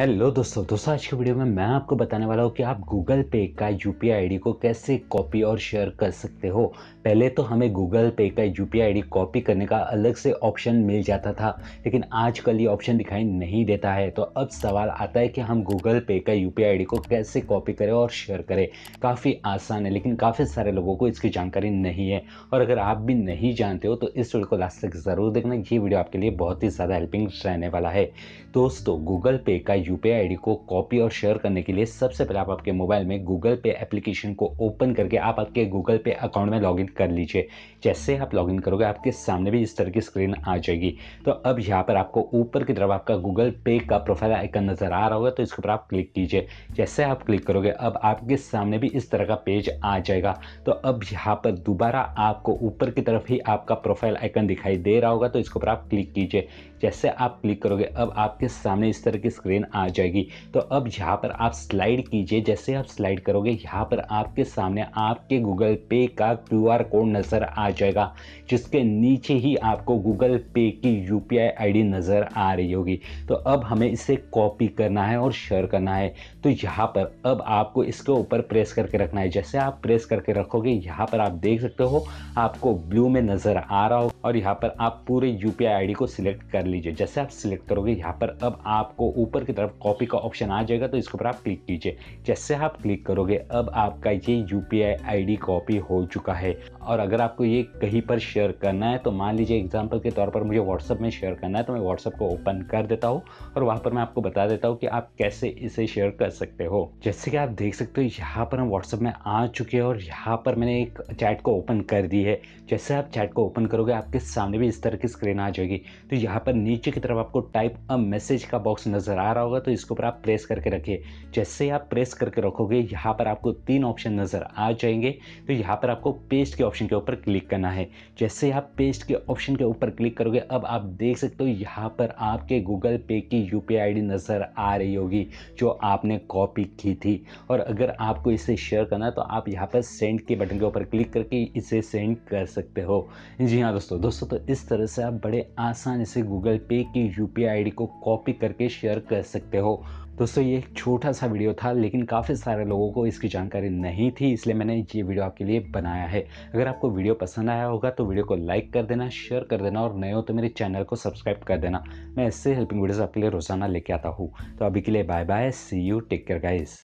hello दोस्तों दोस्तों आज की वीडियो में मैं आपको बताने वाला हूँ कि आप गूगल पे का यू पी आई डी को कैसे कॉपी और शेयर कर सकते हो पहले तो हमें गूगल पे का U P I D copy करने का अलग से ऑप्शन मिल जाता था लेकिन आजकल ये ऑप्शन दिखाई नहीं देता है तो अब सवाल आता है कि हम गूगल पे का यू पी आई डी को कैसे कॉपी करें और शेयर करें काफ़ी आसान है लेकिन काफ़ी सारे लोगों को इसकी जानकारी नहीं है और अगर आप भी नहीं जानते हो तो इस वीडियो को लास्ट तक ज़रूर देखना ये वीडियो आपके लिए बहुत ही ज़्यादा हेल्पिंग रहने वाला है दोस्तों गूगल पे का यू पी को कॉपी और शेयर करने के लिए सबसे पहले आप आपके मोबाइल में गूगल पे एप्लीकेशन को ओपन करके आप आपके गूगल पे अकाउंट में लॉगिन कर लीजिए जैसे आप लॉगिन करोगे आपके सामने भी इस तरह की स्क्रीन आ जाएगी तो अब यहाँ पर आपको ऊपर की तरफ आपका गूगल पे का प्रोफाइल आइकन नज़र आ रहा होगा तो इसके ऊपर आप क्लिक कीजिए जैसे आप क्लिक करोगे अब आपके सामने भी इस तरह का पेज आ जाएगा तो अब यहाँ पर दोबारा आपको ऊपर की तरफ ही आपका प्रोफाइल आइकन दिखाई दे रहा होगा तो इसके ऊपर आप क्लिक कीजिए जैसे आप क्लिक करोगे अब आपके सामने इस तरह की स्क्रीन आ आ जाएगी तो अब यहाँ पर आप स्लाइड कीजिए जैसे आप स्लाइड करोगे यहाँ पर आपके सामने आपके गूगल पे का क्यू कोड नज़र आ जाएगा जिसके नीचे ही आपको गूगल पे की यू पी नज़र आ रही होगी तो अब हमें इसे कॉपी करना है और शेयर करना है तो यहाँ पर अब आपको इसके ऊपर प्रेस करके रखना है जैसे आप प्रेस करके रखोगे यहाँ पर आप देख सकते हो आपको ब्लू में नज़र आ रहा हो और यहाँ पर आप पूरे यू पी को सिलेक्ट कर लीजिए जैसे आप सिलेक्ट करोगे यहाँ पर अब आपको ऊपर की तरफ कॉपी का ऑप्शन आ जाएगा तो इसके ऊपर आप क्लिक कीजिए जैसे आप क्लिक करोगे अब आपका ये यू पी कॉपी हो चुका है और अगर आपको ये कहीं पर शेयर करना है तो मान लीजिए एग्जाम्पल के तौर पर मुझे व्हाट्सअप में शेयर करना है तो मैं व्हाट्सअप को ओपन कर देता हूँ और वहाँ पर मैं आपको बता देता हूँ कि आप कैसे इसे शेयर कर सकते हो जैसे कि आप देख सकते हो यहाँ पर हम व्हाट्सअप में आ चुके हैं और यहाँ पर मैंने एक चैट को ओपन कर दी है जैसे आप चैट को ओपन करोगे आपके सामने भी इस तरह की स्क्रीन आ जाएगी तो यहाँ पर नीचे की तरफ आपको टाइप अ मैसेज का बॉक्स नज़र आ रहा हो होगा तो इसके ऊपर आप प्रेस करके रखिए जैसे आप प्रेस करके रखोगे यहाँ पर आपको तीन ऑप्शन नज़र आ जाएंगे तो यहाँ पर आपको पेस्ट के ऑप्शन के ऊपर क्लिक करना है जैसे आप पेस्ट के ऑप्शन के ऊपर क्लिक करोगे अब आप देख सकते हो यहाँ पर आपके गूगल पे की यू पी नज़र आ रही होगी जो आपने कॉपी की थी और अगर आपको इसे शेयर करना है तो आप यहाँ पर सेंड के बटन के ऊपर क्लिक करके इसे सेंड कर सकते हो जी हाँ दोस्तों दोस्तों तो इस तरह से आप बड़े आसानी से गूगल पे की यू पी को कॉपी करके शेयर कर सकते सकते हो दोस्तों ये एक छोटा सा वीडियो था लेकिन काफ़ी सारे लोगों को इसकी जानकारी नहीं थी इसलिए मैंने ये वीडियो आपके लिए बनाया है अगर आपको वीडियो पसंद आया होगा तो वीडियो को लाइक कर देना शेयर कर देना और नए हो तो मेरे चैनल को सब्सक्राइब कर देना मैं इससे हेल्पिंग वीडियोज़ आपके लिए रोज़ाना लेके आता हूँ तो अभी के लिए bye bye see you take care guys